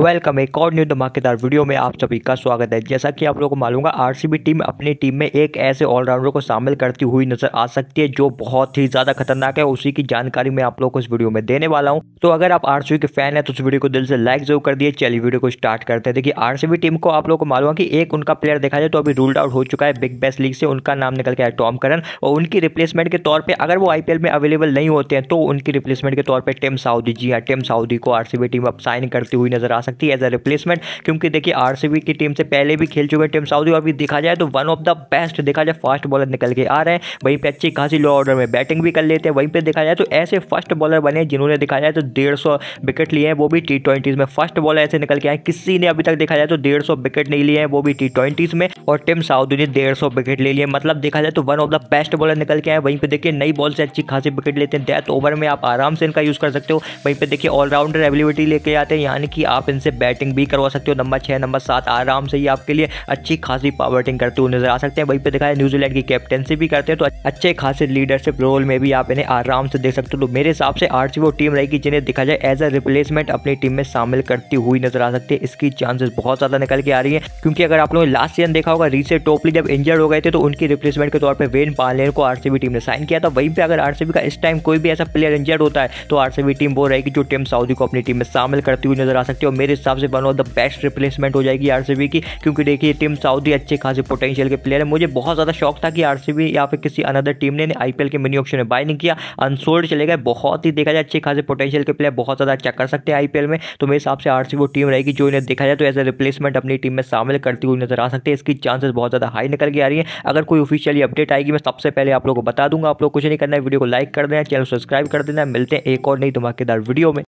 welcome एक और new धमाकेदार वीडियो में आप सभी का स्वागत है जैसा कि आप लोगों को मालूम है आरसीबी टीम अपनी टीम में एक ऐसे ऑलराउंडर को शामिल करती हुई नजर आ सकती है जो बहुत ही ज़्यादा खतरनाक है उसी की जानकारी मैं आप लोगों को इस वीडियो में देने वाला हूं तो अगर आप आरसीबी के फैन है तो उस वीडियो को दिल से लाइक जरूर कर दिए चलिए वीडियो को स्टार्ट करते हैं देखिए आरसीबी टीम को आप लोग को मालूम है कि एक उनका प्लेयर देखा जाए तो अभी रूल्ड आउट हो चुका है बिग बैस लीग से उनका नाम निकल गया है टॉम करन और उनकी रिप्लेसमेंट के तौर पर अगर वो आईपीएल में अवेलेबल नहीं होते हैं तो उनकी रिप्लेसमेंट के तौर पर टेम साउदी जी हाँ टेम साउदी को आरसीबी टीम अब साइन करती हुई नजर आ सकती है एज अ रिप्लेसमेंट क्योंकि देखिए आर की टीम से पहले भी खेल चुके टीम साउदी और भी देखा जाए तो वन ऑफ द बेस्ट देखा जाए फास्ट बॉलर निकल के आ रहे हैं वहीं पर अच्छी खासी लो ऑर्डर में बैटिंग भी कर लेते हैं वहीं पर देखा जाए तो ऐसे फर्स्ट बॉलर बने जिन्होंने देखा जाए तो डेढ़ विकेट लिए हैं वो भी टी में फर्स्ट बॉलर ऐसे निकल के आए किसी ने अभी तक देखा जाए तो डेढ़ विकेट नहीं लिए हैं वो भी टी में और टीम साउदी ने डेढ़ विकेट ले लिए मतलब देखा जाए तो one of the best bowler निकल के आए वहीं पर देखिए नई बॉल से अच्छी खासी विकेट लेते हैं डेथ ओवर में आप आराम से इनका यूज़ कर सकते हो वहीं पर देखिए ऑलराउंडर एबिलिटी लेके आते हैं यानी कि आप ऑप्शन से बैटिंग भी करवा सकते हो नंबर छः नंबर सात आराम से ही आपके लिए अच्छी खासी पावरटिंग करते हुए नजर आ सकते हैं वहीं पर दिखाया न्यूजीलैंड की कैप्टनसी भी करते हैं तो अच्छे खासे लीडरशिप रोल में भी आप इन्हें आराम से देख सकते हो तो मेरे हिसाब से आर वो टीम रहेगी जिन्हें देखा जाए एज अ रिप्लेसमेंट अपनी टीम में शामिल करती हुई नजर आ सकती है इसकी चांसेस बहुत ज़्यादा निकल के आ रही है क्योंकि अगर आप लोगों ने लास्ट सीजन देखा होगा रीसे टोपली जब इंजर्ड हो गए थे तो उनकी रिप्लेसमेंट के तौर पर वेन पालेन को आरसीबी टीम ने साइन किया था वहीं पर अगर आरसीबी का इस टाइम कोई भी ऐसा प्लेयर इंजर्ड होता है तो आरसीबी टीम वो रहेगी जो टीम साउदी को अपनी टीम में शामिल करती हुई नजर आ सकती है और मेरे हिसाब से one of the best replacement हो जाएगी आर की क्योंकि देखिए टीम ही अच्छे खासे पोटेंशियल के प्लेयर है मुझे बहुत ज़्यादा शौक था कि आर या फिर किसी अनदर टीम ने आई के मिनी ऑप्शन में बाय नहीं किया अनसोल्ड चले गए बहुत ही देखा जाए अच्छे खासे पोटेंशियल के प्लेयर बहुत ज़्यादा अच्छा कर सकते हैं आई में तो मेरे हिसाब से आर वो टीम रहेगी जो इन्हें देखा जाए तो एज ए रिप्लेसमेंट अपनी टीम में शामिल करती हुई नजर आ सकती है इसकी चांसेस बहुत ज़्यादा हाई निकल के आ रही है अगर कोई ऑफिशियली अपडेट आएगी मैं सबसे पहले आप लोगों को बता दूंगा आप लोग कुछ नहीं करना है वीडियो को लाइक कर देना चैनल सब्सक्राइब कर देना मिलते हैं एक और नहीं धमाकेदार वीडियो में